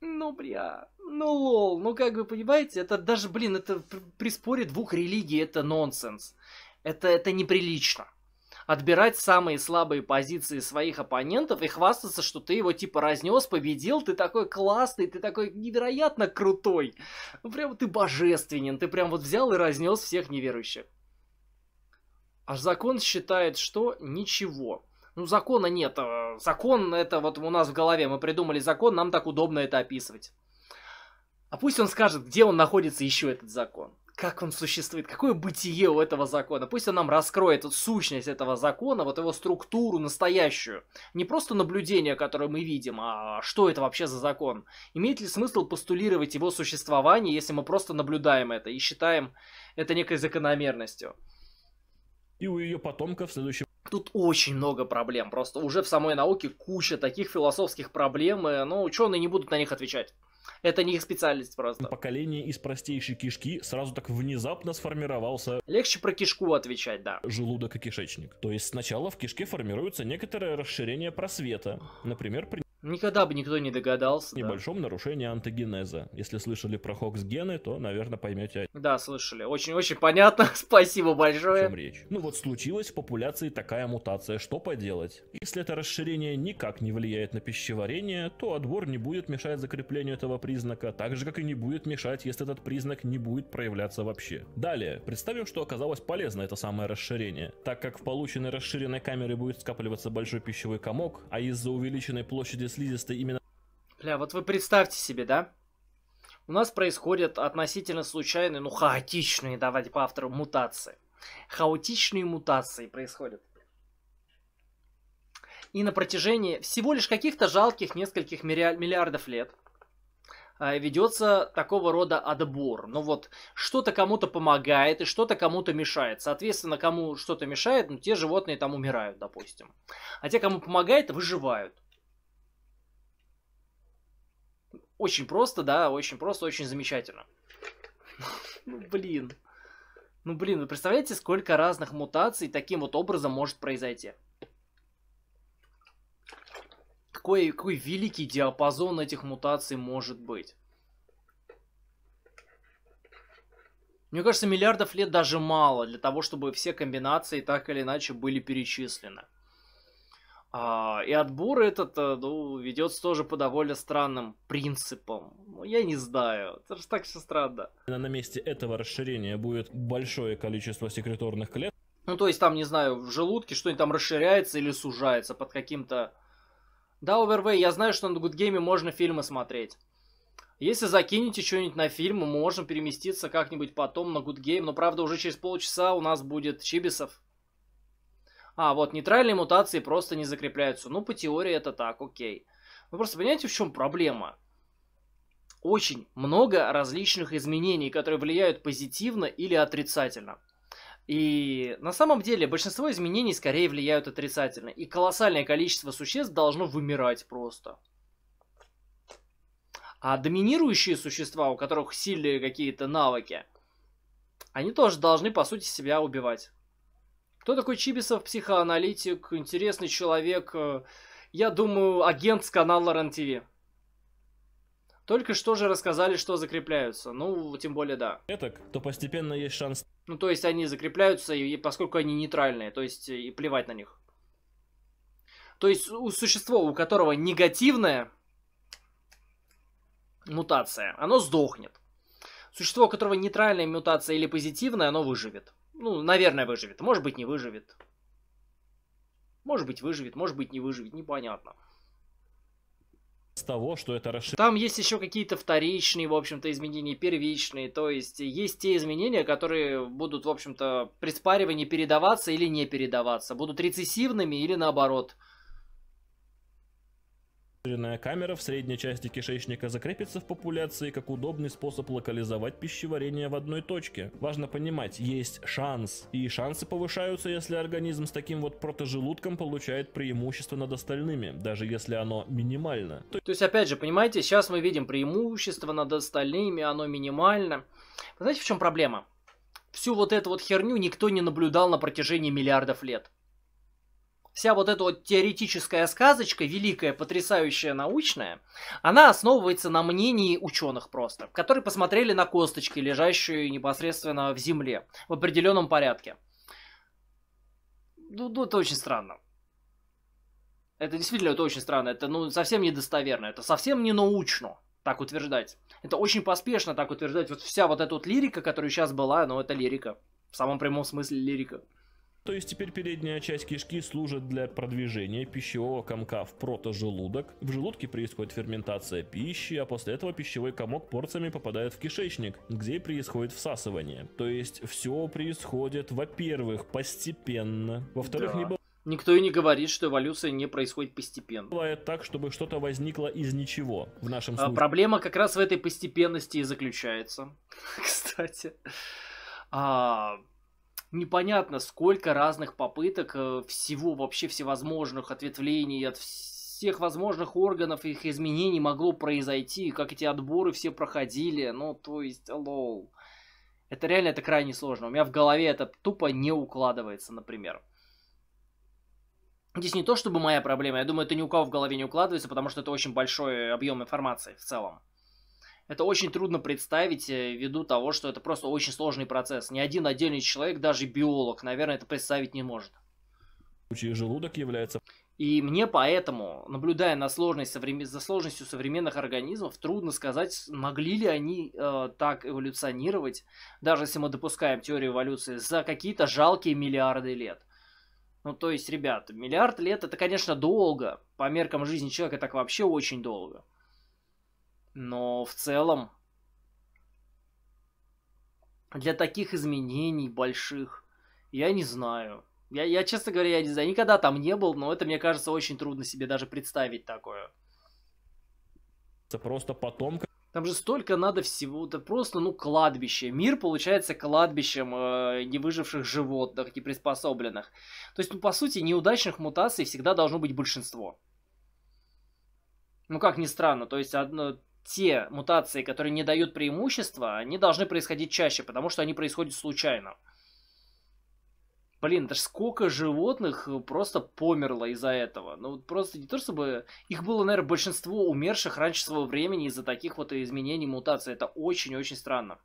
[SPEAKER 1] Ну, бля. Ну лол, ну как вы понимаете, это даже, блин, это при споре двух религий это нонсенс. Это, это неприлично. Отбирать самые слабые позиции своих оппонентов и хвастаться, что ты его типа разнес, победил, ты такой классный, ты такой невероятно крутой. Ну прям ты божественен, ты прям вот взял и разнес всех неверующих. А закон считает, что ничего. Ну, закона нет. А, закон это вот у нас в голове. Мы придумали закон, нам так удобно это описывать. А пусть он скажет, где он находится еще этот закон. Как он существует, какое бытие у этого закона. Пусть он нам раскроет вот сущность этого закона, вот его структуру настоящую. Не просто наблюдение, которое мы видим, а что это вообще за закон. Имеет ли смысл постулировать его существование, если мы просто наблюдаем это и считаем это некой закономерностью.
[SPEAKER 2] И у ее потомков в следующем Тут очень много
[SPEAKER 1] проблем, просто уже в самой науке куча таких философских проблем, но ну, ученые не будут на них отвечать. Это не их специальность
[SPEAKER 2] просто. Поколение из простейшей кишки сразу так внезапно сформировался... Легче про кишку отвечать, да. Желудок и кишечник. То есть сначала в кишке формируется некоторое расширение просвета. Например, при Никогда бы никто не догадался. Небольшом да. нарушении антогенеза. Если слышали про хокс-гены, то, наверное, поймете.
[SPEAKER 1] Да, слышали. Очень-очень понятно. [LAUGHS] Спасибо большое.
[SPEAKER 2] О чем речь? Ну вот случилась в популяции такая мутация. Что поделать? Если это расширение никак не влияет на пищеварение, то отбор не будет мешать закреплению этого признака, так же, как и не будет мешать, если этот признак не будет проявляться вообще. Далее, представим, что оказалось полезно это самое расширение. Так как в полученной расширенной камере будет скапливаться большой пищевой комок, а из-за увеличенной площади слизистой именно...
[SPEAKER 1] Бля, вот вы представьте себе, да? У нас происходят относительно случайные, ну хаотичные, давайте по автору, мутации. Хаотичные мутации происходят. И на протяжении всего лишь каких-то жалких нескольких миллиардов лет а, ведется такого рода отбор. Ну вот, что-то кому-то помогает и что-то кому-то мешает. Соответственно, кому что-то мешает, ну те животные там умирают, допустим. А те, кому помогает, выживают. Очень просто, да, очень просто, очень замечательно. [LAUGHS] Ну, блин. Ну, блин, вы представляете, сколько разных мутаций таким вот образом может произойти? Какой, какой великий диапазон этих мутаций может быть? Мне кажется, миллиардов лет даже мало для того, чтобы все комбинации так или иначе были перечислены. А, и отбор этот, э, ну, ведется тоже по довольно странным
[SPEAKER 2] принципам.
[SPEAKER 1] Ну, я не знаю, это же так все странно.
[SPEAKER 2] На месте этого расширения будет большое количество секреторных клеток.
[SPEAKER 1] Ну, то есть там, не знаю, в желудке что-нибудь там расширяется или сужается под каким-то... Да, Overway, я знаю, что на Гудгейме можно фильмы смотреть. Если закинете что-нибудь на фильм, мы можем переместиться как-нибудь потом на Good Game. Но правда, уже через полчаса у нас будет Чибисов. А, вот, нейтральные мутации просто не закрепляются. Ну, по теории это так, окей. Вы просто понимаете, в чем проблема? Очень много различных изменений, которые влияют позитивно или отрицательно. И на самом деле большинство изменений скорее влияют отрицательно. И колоссальное количество существ должно вымирать просто. А доминирующие существа, у которых сильные какие-то навыки, они тоже должны, по сути, себя убивать. Кто такой Чибисов? Психоаналитик, интересный человек. Э, я думаю, агент с канала РЕН-ТВ. Только что же рассказали, что закрепляются. Ну, тем более, да. Это,
[SPEAKER 2] то постепенно есть шанс.
[SPEAKER 1] Ну, то есть они закрепляются, и, поскольку они нейтральные, то есть э, и плевать на них. То есть у существа, у которого негативная мутация, оно сдохнет. Существо, у которого нейтральная мутация или позитивная, оно выживет. Ну, наверное, выживет. Может быть, не выживет. Может быть, выживет, может быть, не выживет. Непонятно.
[SPEAKER 2] С того, что это расширение. Там
[SPEAKER 1] есть еще какие-то вторичные, в общем-то, изменения, первичные. То есть, есть те изменения, которые будут, в общем-то, при спаривании передаваться или не передаваться. Будут рецессивными или наоборот.
[SPEAKER 2] Расширенная камера в средней части кишечника закрепится в популяции как удобный способ локализовать пищеварение в одной точке. Важно понимать, есть шанс. И шансы повышаются, если организм с таким вот протожелудком получает преимущество над остальными, даже если оно минимально.
[SPEAKER 1] То, То есть, опять же, понимаете, сейчас мы видим преимущество над остальными, оно минимально. Вы знаете, в чем проблема? Всю вот эту вот херню никто не наблюдал на протяжении миллиардов лет вся вот эта вот теоретическая сказочка, великая, потрясающая, научная, она основывается на мнении ученых просто, которые посмотрели на косточки, лежащие непосредственно в земле, в определенном порядке. Ну, ну это очень странно. Это действительно это очень странно, это ну, совсем недостоверно, это совсем не научно так утверждать. Это очень поспешно так утверждать. Вот вся вот эта вот лирика, которая сейчас была, ну это лирика. В самом прямом смысле лирика.
[SPEAKER 2] То есть теперь передняя часть кишки служит для продвижения пищевого комка в протожелудок. В желудке происходит ферментация пищи, а после этого пищевой комок порциями попадает в кишечник, где происходит всасывание. То есть все происходит, во-первых, постепенно, во-вторых, да. не бывает
[SPEAKER 1] Никто и не говорит, что эволюция не происходит постепенно.
[SPEAKER 2] Бывает так, чтобы что-то возникло из ничего в нашем а, случае. А,
[SPEAKER 1] проблема как раз в этой постепенности и заключается. [LAUGHS] Кстати. А, непонятно, сколько разных попыток э, всего вообще всевозможных ответвлений от всех возможных органов их изменений могло произойти, как эти отборы все проходили, ну, то есть, лол. Это реально, это крайне сложно. У меня в голове это тупо не укладывается, например. Здесь не то, чтобы моя проблема, я думаю, это ни у кого в голове не укладывается, потому что это очень большой объем информации в целом. Это очень трудно представить э, ввиду того, что это просто очень сложный процесс. Ни один отдельный человек, даже биолог, наверное, это представить не может.
[SPEAKER 2] Случае желудок является...
[SPEAKER 1] И мне поэтому, наблюдая на сложность, за сложностью современных организмов, трудно сказать, могли ли они э, так эволюционировать, даже если мы допускаем теорию эволюции, за какие-то жалкие миллиарды лет. Ну, то есть, ребят, миллиард лет это, конечно, долго. По меркам жизни человека так вообще очень долго. Но в целом для таких изменений больших я не знаю. Я, я, честно говоря, я не знаю, никогда там не был, но это, мне кажется, очень трудно себе даже представить такое.
[SPEAKER 2] Это просто потом...
[SPEAKER 1] Там же столько надо всего, это просто, ну, кладбище. Мир получается кладбищем э, невыживших животных, неприспособленных. То есть, ну, по сути, неудачных мутаций всегда должно быть большинство. Ну, как ни странно, то есть, одно, те мутации, которые не дают преимущества, они должны происходить чаще, потому что они происходят случайно. Блин, даже сколько животных э, просто померло из-за этого. Ну, просто не то чтобы... Их было, наверное, большинство умерших раньше своего времени из-за таких вот изменений, мутаций. Это очень-очень странно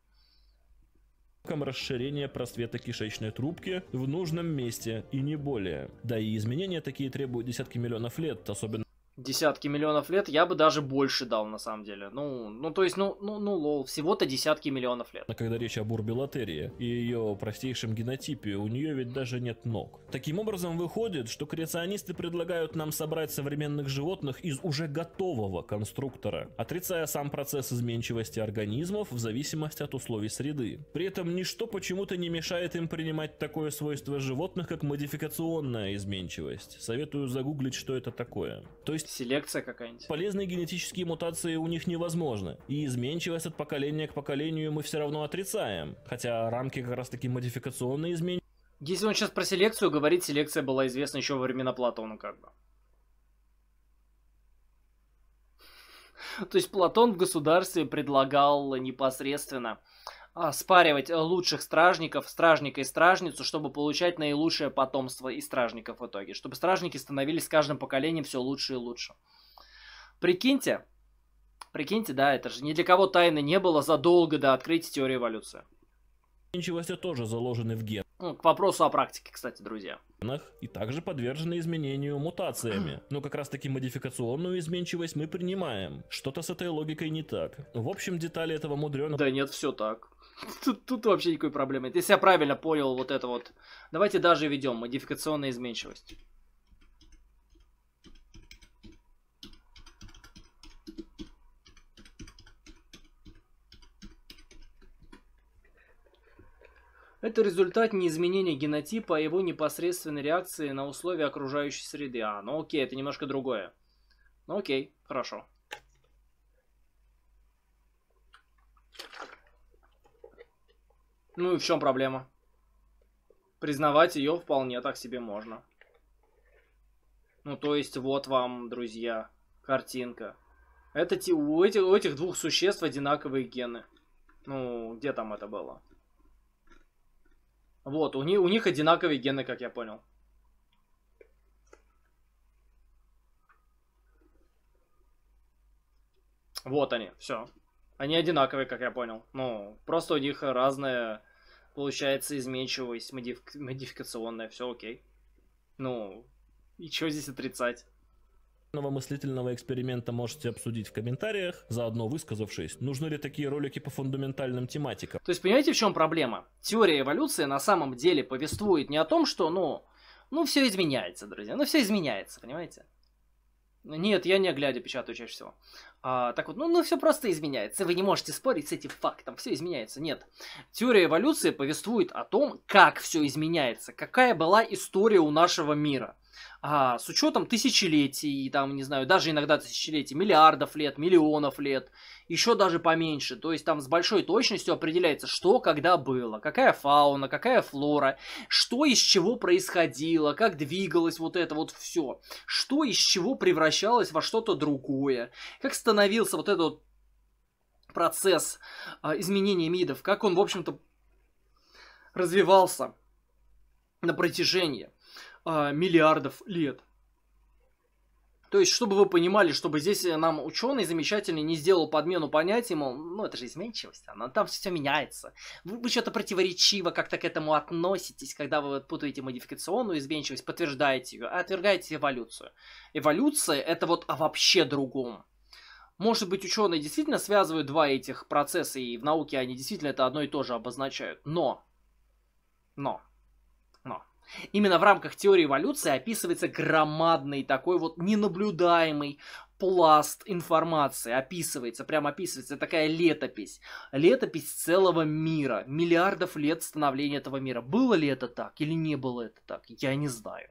[SPEAKER 2] расширение просвета кишечной трубки в нужном месте и не более. Да и изменения такие требуют десятки миллионов лет, особенно
[SPEAKER 1] десятки миллионов лет, я бы даже больше дал, на самом деле. Ну, ну то есть, ну, ну, ну лол, всего-то десятки миллионов
[SPEAKER 2] лет. А когда речь об бурбилатерии и ее простейшем генотипе, у нее ведь даже нет ног. Таким образом, выходит, что креационисты предлагают нам собрать современных животных из уже готового конструктора, отрицая сам процесс изменчивости организмов в зависимости от условий среды. При этом ничто почему-то не мешает им принимать такое свойство животных, как модификационная изменчивость. Советую загуглить, что это такое. То есть есть селекция какая-нибудь. Полезные генетические мутации у них невозможны. И изменчивость от поколения к поколению мы все равно отрицаем. Хотя рамки как раз таки модификационные изменения.
[SPEAKER 1] Если он сейчас про селекцию говорит, селекция была известна
[SPEAKER 2] еще во времена Платона как бы.
[SPEAKER 1] То есть Платон в государстве предлагал непосредственно а, спаривать э, лучших стражников, стражника и стражницу, чтобы получать наилучшее потомство и стражников в итоге. Чтобы стражники становились с каждым поколением все лучше и лучше. Прикиньте, прикиньте, да, это же ни для кого тайны не было
[SPEAKER 2] задолго до открытия теории эволюции. Ничего тоже заложены в ген. Ну, к вопросу о практике, кстати, друзья. И также подвержены изменению мутациями. [CLEARS THROAT] Но ну, как раз таки модификационную изменчивость мы принимаем. Что-то с этой логикой не так. В общем, детали этого мудреного... Да нет, все так. [LAUGHS] Тут, тут вообще никакой проблемы. Если я правильно понял вот это вот.
[SPEAKER 1] Давайте даже ведем модификационная изменчивость. Это результат не изменения генотипа, а его непосредственной реакции на условия окружающей среды. А, ну окей, это немножко другое. Ну окей, хорошо. Ну и в чем проблема? Признавать ее вполне так себе можно. Ну то есть вот вам, друзья, картинка. Это у этих, у этих двух существ одинаковые гены. Ну, где там это было? Вот, у них, у них одинаковые гены, как я понял. Вот они, все. Они одинаковые, как я понял. Ну, просто у них разная, получается, изменчивость модиф... модификационная, все окей. Ну, и что здесь отрицать?
[SPEAKER 2] мыслительного эксперимента можете обсудить в комментариях, заодно высказавшись, нужны ли такие ролики по фундаментальным тематикам.
[SPEAKER 1] То есть, понимаете, в чем проблема? Теория эволюции на самом деле повествует не о том, что, ну, ну, все изменяется, друзья, ну, все изменяется, понимаете? Нет, я не глядя печатаю чаще всего. А, так вот, ну, ну все просто изменяется. Вы не можете спорить с этим фактом. Все изменяется. Нет. Теория эволюции повествует о том, как все изменяется, какая была история у нашего мира. А с учетом тысячелетий, там, не знаю, даже иногда тысячелетий, миллиардов лет, миллионов лет, еще даже поменьше. То есть там с большой точностью определяется, что когда было, какая фауна, какая флора, что из чего происходило, как двигалось вот это вот все, что из чего превращалось во что-то другое, как становился вот этот процесс а, изменения мидов, как он, в общем-то, развивался на протяжении а, миллиардов лет. То есть, чтобы вы понимали, чтобы здесь нам ученый замечательный не сделал подмену понятий, мол, ну это же изменчивость, она там все меняется. Вы, вы что-то противоречиво как-то к этому относитесь, когда вы путаете модификационную изменчивость, подтверждаете ее, а отвергаете эволюцию. Эволюция это вот о вообще другом. Может быть, ученые действительно связывают два этих процесса, и в науке они действительно это одно и то же обозначают. Но, но, Именно в рамках теории эволюции описывается громадный такой вот ненаблюдаемый пласт информации описывается, прям описывается такая летопись. Летопись целого мира, миллиардов лет становления этого мира. Было ли это так или не было это так, я не знаю.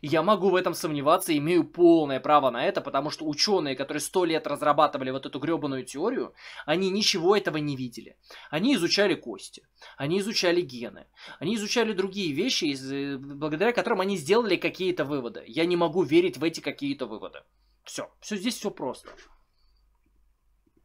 [SPEAKER 1] Я могу в этом сомневаться, имею полное право на это, потому что ученые, которые сто лет разрабатывали вот эту гребаную теорию, они ничего этого не видели. Они изучали кости, они изучали гены, они изучали другие вещи, э, благодаря которым они сделали какие-то выводы. Я не могу верить в эти какие-то выводы. Все, все здесь все просто.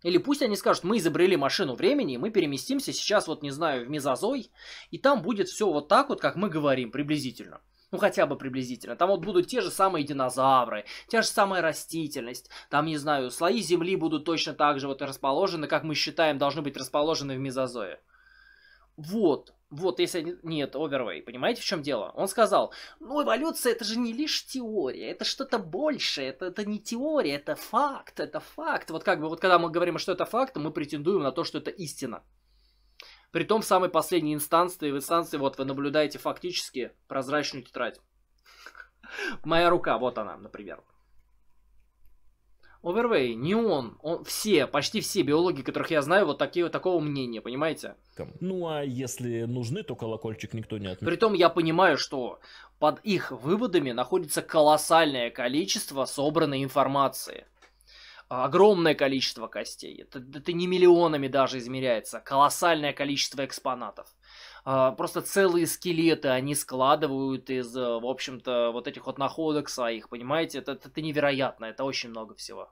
[SPEAKER 1] Или пусть они скажут, мы изобрели машину времени, и мы переместимся сейчас, вот не знаю, в Мезозой, и там будет все вот так вот, как мы говорим, приблизительно. Ну, хотя бы приблизительно. Там вот будут те же самые динозавры, те же самая растительность. Там, не знаю, слои земли будут точно так же вот расположены, как мы считаем, должны быть расположены в мезозое. Вот, вот, если нет, Овервей, понимаете, в чем дело? Он сказал, ну, эволюция это же не лишь теория, это что-то большее, это, это не теория, это факт, это факт. Вот как бы, вот когда мы говорим, что это факт, мы претендуем на то, что это истина. Притом в самой последней инстанции, в инстанции вот вы наблюдаете фактически прозрачную тетрадь. [LAUGHS] Моя рука, вот она, например. Овервей, не он. он. Все, почти все биологи, которых я знаю, вот такие, вот такого мнения, понимаете?
[SPEAKER 2] Ну а если нужны, то колокольчик никто не отменит. Притом я понимаю,
[SPEAKER 1] что под их выводами находится колоссальное количество собранной информации огромное количество костей. Это, это не миллионами даже измеряется. А колоссальное количество экспонатов. А, просто целые скелеты они складывают из, э, в общем-то, вот этих вот находок своих, понимаете? Это, это, это невероятно, это очень много всего.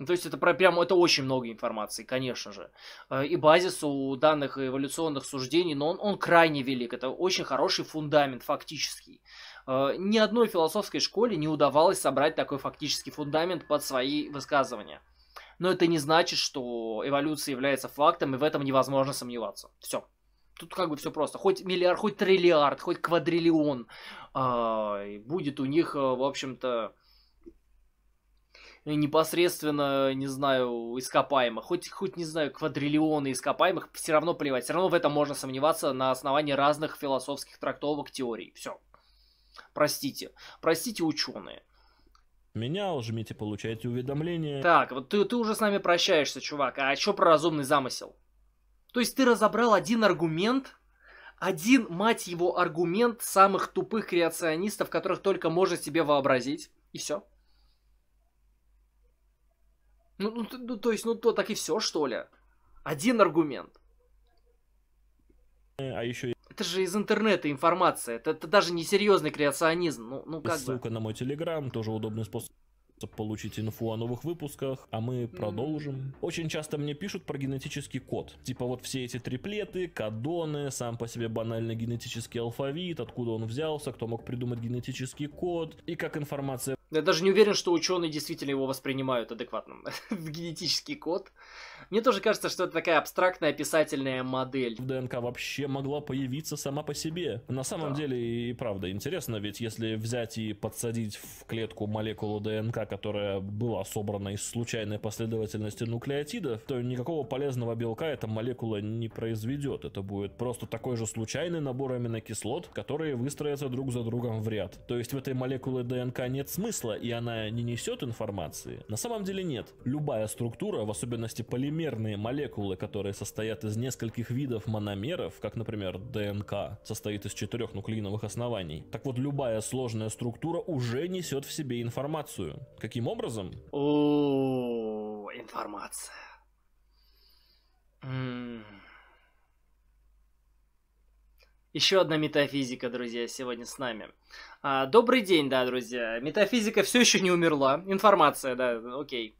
[SPEAKER 1] Ну, то есть это прям это очень много информации, конечно же. А, и базис у данных эволюционных суждений, но он, он крайне велик. Это очень хороший фундамент фактический. А, ни одной философской школе не удавалось собрать такой фактический фундамент под свои высказывания. Но это не значит, что эволюция является фактом, и в этом невозможно сомневаться. Все. Тут как бы все просто. Хоть миллиард, хоть триллиард, хоть квадриллион. Э, будет у них, а, в общем-то, непосредственно, не знаю, ископаемых, хоть, хоть, не знаю, квадриллионы ископаемых, все равно плевать, все равно в этом можно сомневаться на основании разных философских трактовок, теорий. Все. Простите. Простите, ученые.
[SPEAKER 2] Меня, жмите, получаете уведомление.
[SPEAKER 1] Так, вот ты, ты уже с нами прощаешься, чувак. А что про разумный замысел? То есть ты разобрал один аргумент, один, мать его, аргумент самых тупых креационистов, которых только можно себе вообразить, и все. Ну, ну, ну то есть, ну то так и все, что ли? Один аргумент.
[SPEAKER 2] А еще это
[SPEAKER 1] же из интернета информация, это, это даже не серьезный креационизм, ну, ну как Ссылка
[SPEAKER 2] бы. на мой телеграм, тоже удобный способ способ получить инфу о новых выпусках, а мы продолжим. Очень часто мне пишут про генетический код. Типа вот все эти триплеты, кадоны, сам по себе банальный генетический алфавит, откуда он взялся, кто мог придумать генетический код и как информация... Я даже не уверен,
[SPEAKER 1] что ученые действительно его воспринимают адекватно. [LAUGHS]
[SPEAKER 2] Генетический
[SPEAKER 1] код. Мне тоже кажется, что
[SPEAKER 2] это такая абстрактная описательная модель. ДНК вообще могла появиться сама по себе. На самом да. деле и правда интересно, ведь если взять и подсадить в клетку молекулу ДНК, которая была собрана из случайной последовательности нуклеотидов, то никакого полезного белка эта молекула не произведет. Это будет просто такой же случайный набор аминокислот, которые выстроятся друг за другом в ряд. То есть в этой молекуле ДНК нет смысла, и она не несет информации? На самом деле нет. Любая структура, в особенности полимерные молекулы, которые состоят из нескольких видов мономеров, как, например, ДНК, состоит из четырех нуклеиновых оснований. Так вот, любая сложная структура уже несет в себе информацию. Каким образом?
[SPEAKER 1] О, информация. Еще одна метафизика, друзья, сегодня с нами. А, добрый день, да, друзья. Метафизика все еще не умерла. Информация, да, окей.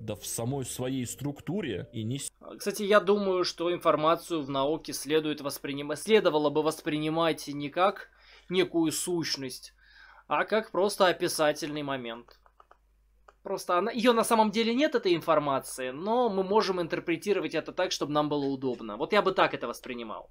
[SPEAKER 2] Да в самой своей структуре и не... А,
[SPEAKER 1] кстати, я думаю, что информацию в науке следует воспринимать... Следовало бы воспринимать не как некую сущность, а как просто описательный момент. Просто она, ее на самом деле нет, этой информации, но мы можем интерпретировать это так, чтобы нам было удобно. Вот я бы так это воспринимал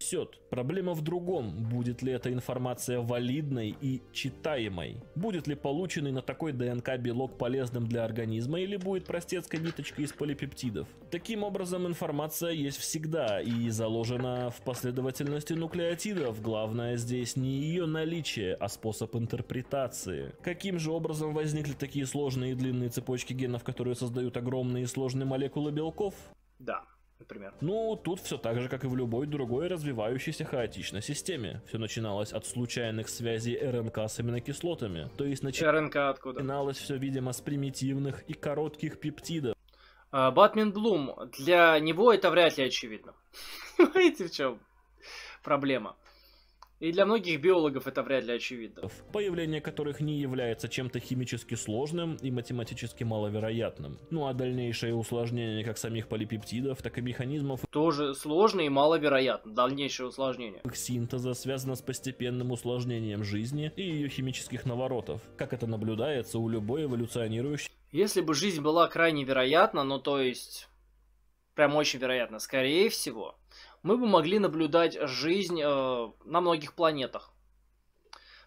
[SPEAKER 2] несет. Проблема в другом, будет ли эта информация валидной и читаемой. Будет ли полученный на такой ДНК белок полезным для организма или будет простецкой ниточкой из полипептидов. Таким образом, информация есть всегда и заложена в последовательности нуклеотидов. Главное здесь не ее наличие, а способ интерпретации. Каким же образом возникли такие сложные и длинные цепочки генов, которые создают огромные и сложные молекулы белков? Да, например? Ну, тут все так же, как и в любой другой развивающейся хаотичной системе. Все начиналось от случайных связей РНК с аминокислотами. То есть начи... РНК откуда? начиналось все, видимо, с примитивных и коротких пептидов. Батмен Блум,
[SPEAKER 1] для него это вряд ли очевидно. [LAUGHS] Понимаете, в чем проблема? И для многих биологов это вряд ли очевидно.
[SPEAKER 2] Появление которых не является чем-то химически сложным и математически маловероятным. Ну а дальнейшее усложнение как самих полипептидов, так и механизмов...
[SPEAKER 1] Тоже сложно и маловероятно, дальнейшее усложнение.
[SPEAKER 2] Их синтеза связано с постепенным усложнением жизни и ее химических наворотов, как это наблюдается у любой эволюционирующей...
[SPEAKER 1] Если бы жизнь была крайне вероятна, ну то есть... Прям очень вероятно, скорее всего, мы бы могли наблюдать жизнь э, на многих планетах.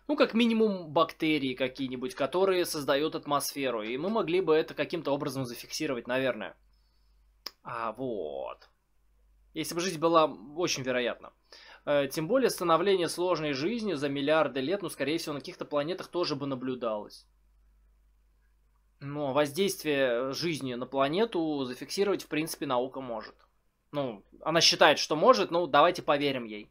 [SPEAKER 1] Ну, как минимум, бактерии какие-нибудь, которые создают атмосферу. И мы могли бы это каким-то образом зафиксировать, наверное. А вот. Если бы жизнь была очень вероятна. Э, тем более становление сложной жизни за миллиарды лет, ну, скорее всего, на каких-то планетах тоже бы наблюдалось. Но ну, а воздействие жизни на планету зафиксировать, в принципе, наука может. Ну, она считает, что может, ну, давайте поверим ей.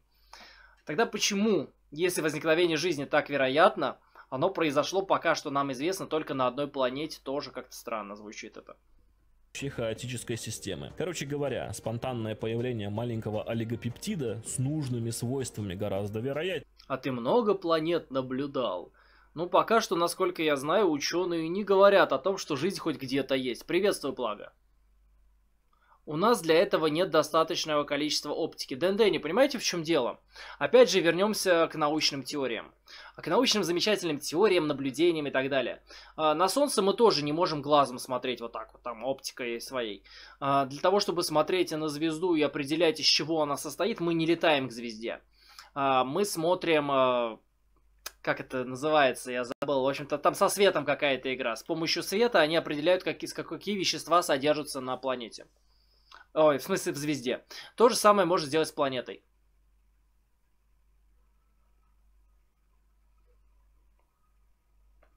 [SPEAKER 1] Тогда почему, если возникновение жизни так вероятно, оно произошло пока что нам известно только на одной планете, тоже как-то странно звучит это
[SPEAKER 2] хаотической системы. Короче говоря, спонтанное появление маленького олигопептида с нужными свойствами гораздо вероятнее.
[SPEAKER 1] А ты много планет наблюдал? Ну, пока что, насколько я знаю, ученые не говорят о том, что жизнь хоть где-то есть. Приветствую, Плага. У нас для этого нет достаточного количества оптики. ДНД, не понимаете, в чем дело? Опять же, вернемся к научным теориям. К научным замечательным теориям, наблюдениям и так далее. А, на Солнце мы тоже не можем глазом смотреть вот так вот, там оптикой своей. А, для того, чтобы смотреть на звезду и определять, из чего она состоит, мы не летаем к звезде. А, мы смотрим как это называется, я забыл. В общем-то, там со светом какая-то игра. С помощью света они определяют, как, какие вещества содержатся на планете. Ой, в смысле в звезде. То же самое может сделать с планетой.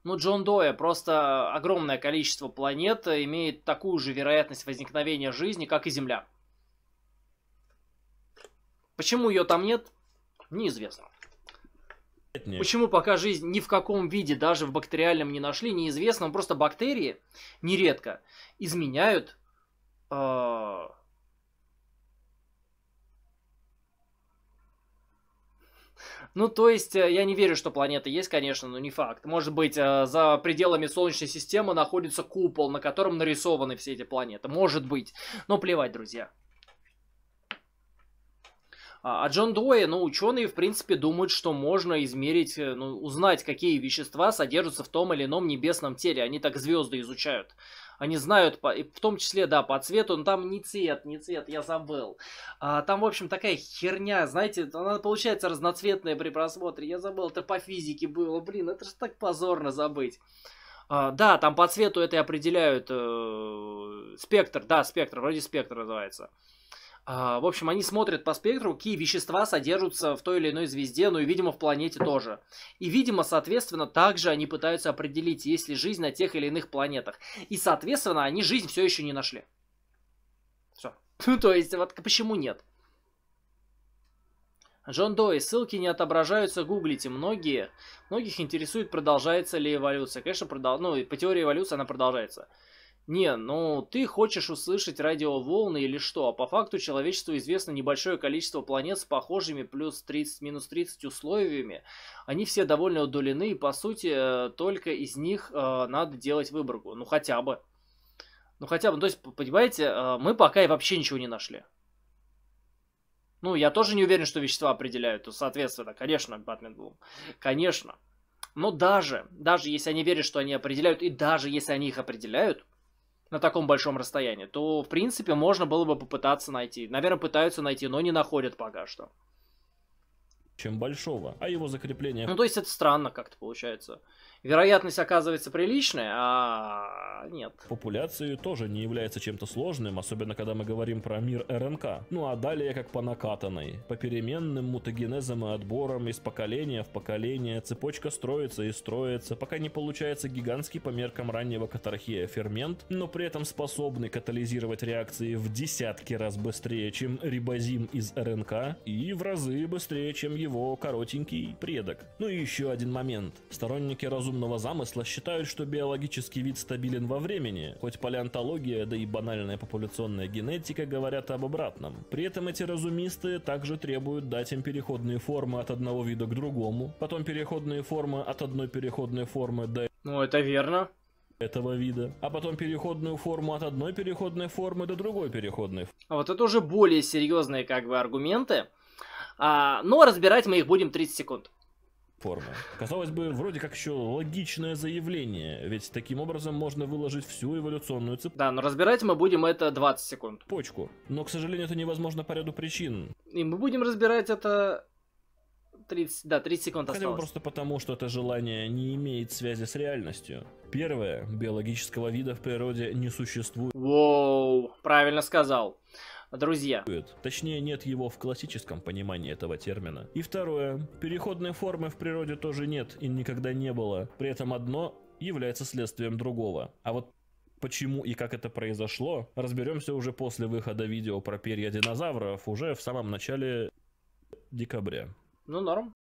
[SPEAKER 1] Ну, Джон Доя, просто огромное количество планет имеет такую же вероятность возникновения жизни, как и Земля. Почему ее там нет, неизвестно. Нет. Почему пока жизнь ни в каком виде, даже в бактериальном не нашли, неизвестно. Просто бактерии нередко изменяют э, Ну, то есть, э, я не верю, что планета есть, конечно, но не факт. Может быть, э, за пределами Солнечной системы находится купол, на котором нарисованы все эти планеты. Может быть. Но плевать, друзья. А, а Джон Дуэй, ну, ученые, в принципе, думают, что можно измерить, э, ну, узнать, какие вещества содержатся в том или ином небесном теле. Они так звезды изучают. Они знают, по, в том числе, да, по цвету, но там не цвет, не цвет, я забыл. А, там, в общем, такая херня, знаете, она получается разноцветная при просмотре. Я забыл, это по физике было, блин, это же так позорно забыть. А, да, там по цвету это и определяют э, спектр, да, спектр, вроде спектр называется. А, в общем, они смотрят по спектру, какие вещества содержатся в той или иной звезде, ну и, видимо, в планете тоже. И, видимо, соответственно, также они пытаются определить, есть ли жизнь на тех или иных планетах. И, соответственно, они жизнь все еще не нашли. Все. [LAUGHS] Ну То есть, вот почему нет? Джон Дой, ссылки не отображаются, гуглите. Многие, многих интересует, продолжается ли эволюция. Конечно, продол... ну, по теории эволюции она продолжается. Не, ну ты хочешь услышать радиоволны или что? А по факту человечеству известно небольшое количество планет с похожими плюс 30, минус 30 условиями. Они все довольно удалены, и по сути э, только из них э, надо делать выборку. Ну хотя бы. Ну хотя бы, ну, то есть, понимаете, э, мы пока и вообще ничего не нашли. Ну, я тоже не уверен, что вещества определяют, ну, соответственно, конечно, Батмен Блум, конечно. Но даже, даже если они верят, что они определяют, и даже если они их определяют, на таком большом расстоянии, то, в принципе, можно было бы попытаться найти. Наверное, пытаются найти, но не находят пока что.
[SPEAKER 2] Чем большого, а его закрепление... Ну, то есть это странно
[SPEAKER 1] как-то получается вероятность оказывается приличная,
[SPEAKER 2] а нет. Популяции тоже не является чем-то сложным, особенно когда мы говорим про мир РНК. Ну а далее как по накатанной. По переменным мутагенезам и отборам из поколения в поколение цепочка строится и строится, пока не получается гигантский по меркам раннего катархия фермент, но при этом способный катализировать реакции в десятки раз быстрее, чем рибозим из РНК, и в разы быстрее, чем его коротенький предок. Ну и еще один момент. Сторонники разума разумного замысла считают, что биологический вид стабилен во времени, хоть палеонтология, да и банальная популяционная генетика говорят об обратном. При этом эти разумисты также требуют дать им переходные формы от одного вида к другому, потом переходные формы от одной переходной формы до... Ну, это верно этого вида, а потом переходную форму от одной переходной формы до другой переходной. А
[SPEAKER 1] вот это уже более серьезные как бы аргументы, а, но разбирать мы их будем 30 секунд
[SPEAKER 2] порно. Казалось бы, вроде как еще логичное заявление, ведь таким образом можно выложить всю эволюционную цепь.
[SPEAKER 1] Да, но разбирать мы будем это 20 секунд.
[SPEAKER 2] Почку. Но, к сожалению, это невозможно по ряду причин. И мы будем разбирать это 30,
[SPEAKER 1] да, 30 секунд осталось. Хотя бы просто
[SPEAKER 2] потому, что это желание не имеет связи с реальностью. Первое, биологического вида в природе не существует. Воу, правильно сказал друзья. Точнее, нет его в классическом понимании этого термина. И второе. Переходной формы в природе тоже нет и никогда не было. При этом одно является следствием другого. А вот почему и как это произошло, разберемся уже после выхода видео про перья динозавров уже в самом начале декабря.
[SPEAKER 1] Ну, норм.